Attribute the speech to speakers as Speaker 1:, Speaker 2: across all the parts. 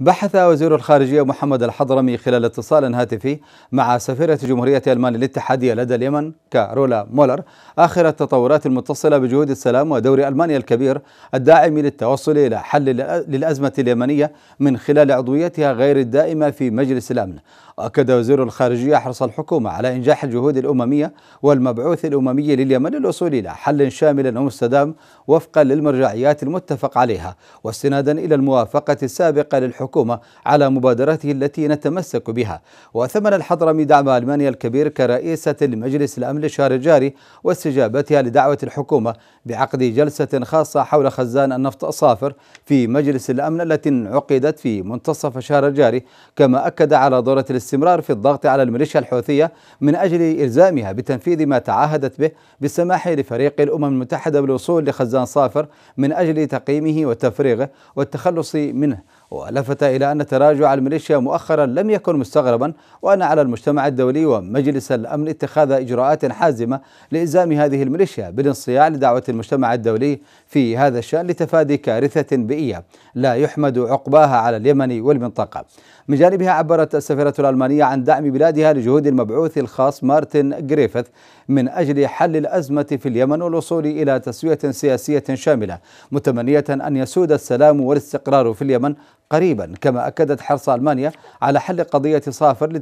Speaker 1: بحث وزير الخارجية محمد الحضرمي خلال اتصال هاتفي مع سفيرة جمهورية ألمانيا الاتحادية لدى اليمن كارولا مولر آخر التطورات المتصلة بجهود السلام ودور ألمانيا الكبير الداعم للتوصل إلى حل للأزمة اليمنية من خلال عضويتها غير الدائمة في مجلس الأمن أكد وزير الخارجية حرص الحكومة على إنجاح الجهود الأممية والمبعوث الأممي لليمن للوصول إلى حل شامل ومستدام وفقا للمرجعيات المتفق عليها واستنادا إلى الموافقة السابقة للحكومة الحكومة على مبادرته التي نتمسك بها وثمن الحضرمي دعم ألمانيا الكبير كرئيسة لمجلس الأمن للشهر الجاري واستجابتها لدعوة الحكومة بعقد جلسة خاصة حول خزان النفط الصافر في مجلس الأمن التي انعقدت في منتصف الشهر الجاري كما أكد على ضرورة الاستمرار في الضغط على الميليشيا الحوثية من أجل إلزامها بتنفيذ ما تعاهدت به بالسماح لفريق الأمم المتحدة بالوصول لخزان صافر من أجل تقييمه وتفريغه والتخلص منه ولفت إلى أن تراجع الميليشيا مؤخرا لم يكن مستغربا وأن على المجتمع الدولي ومجلس الأمن اتخاذ إجراءات حازمة لإلزام هذه الميليشيا بالانصياع لدعوة المجتمع الدولي في هذا الشأن لتفادي كارثة بيئية لا يحمد عقباها على اليمن والمنطقة من جانبها عبرت السفيرة الألمانية عن دعم بلادها لجهود المبعوث الخاص مارتن جريفيث من أجل حل الأزمة في اليمن والوصول إلى تسوية سياسية شاملة متمنية أن يسود السلام والاستقرار في اليمن قريبا كما أكدت حرص ألمانيا على حل قضية صافر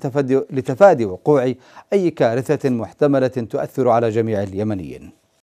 Speaker 1: لتفادي وقوع أي كارثة محتملة تؤثر على جميع اليمنيين